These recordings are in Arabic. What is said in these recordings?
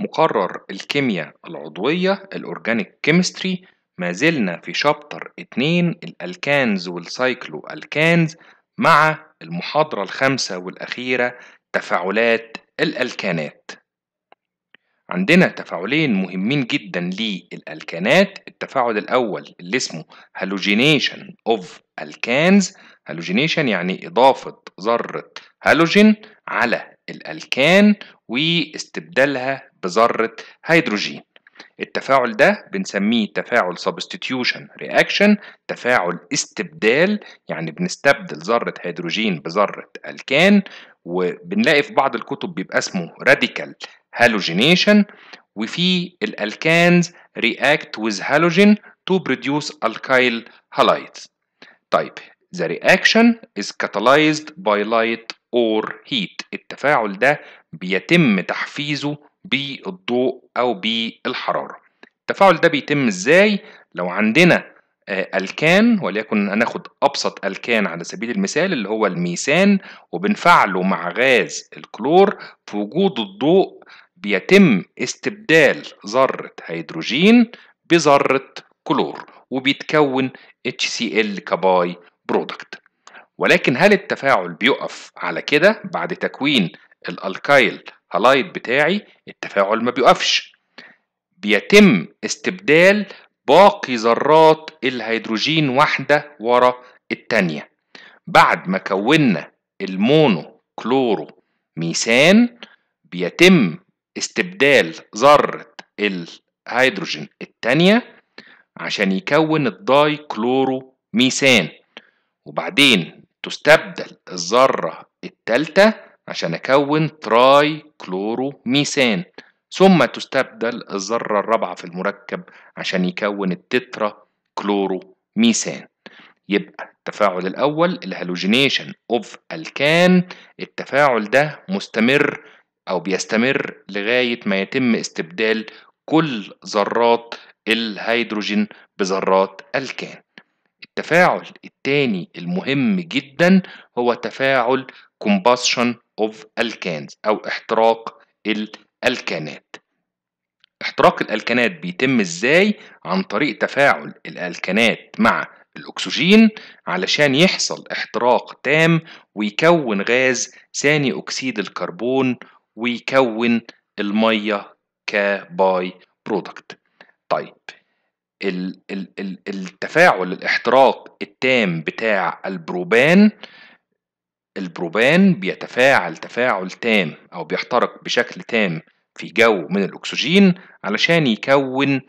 مقرر الكيمياء العضوية الأورجانيك كيمستري ما زلنا في شابتر 2 الألكانز والسايكلو ألكانز مع المحاضرة الخامسة والأخيرة تفاعلات الألكانات عندنا تفاعلين مهمين جدا للألكانات التفاعل الأول اللي اسمه هالوجينيشن اوف الكانز هالوجينيشن يعني إضافة ذرة هالوجين على الألكان واستبدالها بذرة هيدروجين التفاعل ده بنسميه تفاعل substitution reaction تفاعل استبدال يعني بنستبدل ذرة هيدروجين بذرة ألكان وبنلاقي في بعض الكتب بيبقى اسمه radical halogenation وفي الألكانز react with halogen to produce alkyl halides طيب the reaction is catalyzed by light or heat التفاعل ده بيتم تحفيزه بالضوء او بالحراره التفاعل ده بيتم ازاي لو عندنا آه، الكان وليكن هناخد ابسط الكان على سبيل المثال اللي هو الميثان وبنفعله مع غاز الكلور في وجود الضوء بيتم استبدال ذره هيدروجين بذره كلور وبيتكون HCl كباي برودكت ولكن هل التفاعل بيقف على كده بعد تكوين الالكايل هالايد بتاعي التفاعل ما بيقفش بيتم استبدال باقي ذرات الهيدروجين واحدة ورا التانية بعد ما كونا المونو كلورو ميثان بيتم استبدال ذرة الهيدروجين التانية عشان يكون الداي كلورو ميثان وبعدين تستبدل الذرة التالتة عشان أكون تراي ميسان ثم تستبدل الذرة الرابعة في المركب عشان يكون التترا ميسان يبقى التفاعل الأول الهالوجينيشن أوف الكان التفاعل ده مستمر أو بيستمر لغاية ما يتم استبدال كل ذرات الهيدروجين بذرات الكان التفاعل التاني المهم جدا هو تفاعل combustion of alkanes أو احتراق الألكانات احتراق الألكانات بيتم إزاي عن طريق تفاعل الألكانات مع الأكسجين علشان يحصل احتراق تام ويكون غاز ثاني أكسيد الكربون ويكون المية كباي برودكت طيب التفاعل الاحتراق التام بتاع البروبان البروبان بيتفاعل تفاعل تام او بيحترق بشكل تام في جو من الاكسجين علشان يكون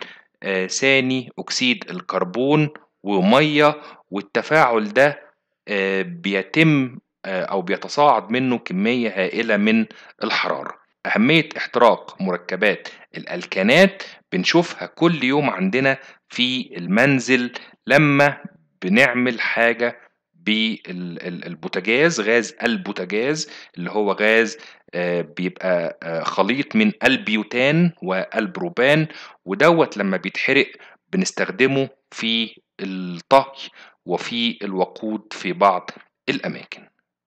آه ثاني اكسيد الكربون وميه والتفاعل ده آه بيتم آه او بيتصاعد منه كميه هائله من الحراره أهمية احتراق مركبات الألكانات بنشوفها كل يوم عندنا في المنزل لما بنعمل حاجة بالبوتاجاز غاز البوتاجاز اللي هو غاز آه، بيبقى آه، خليط من البيوتان والبروبان ودوت لما بيتحرق بنستخدمه في الطهي وفي الوقود في بعض الأماكن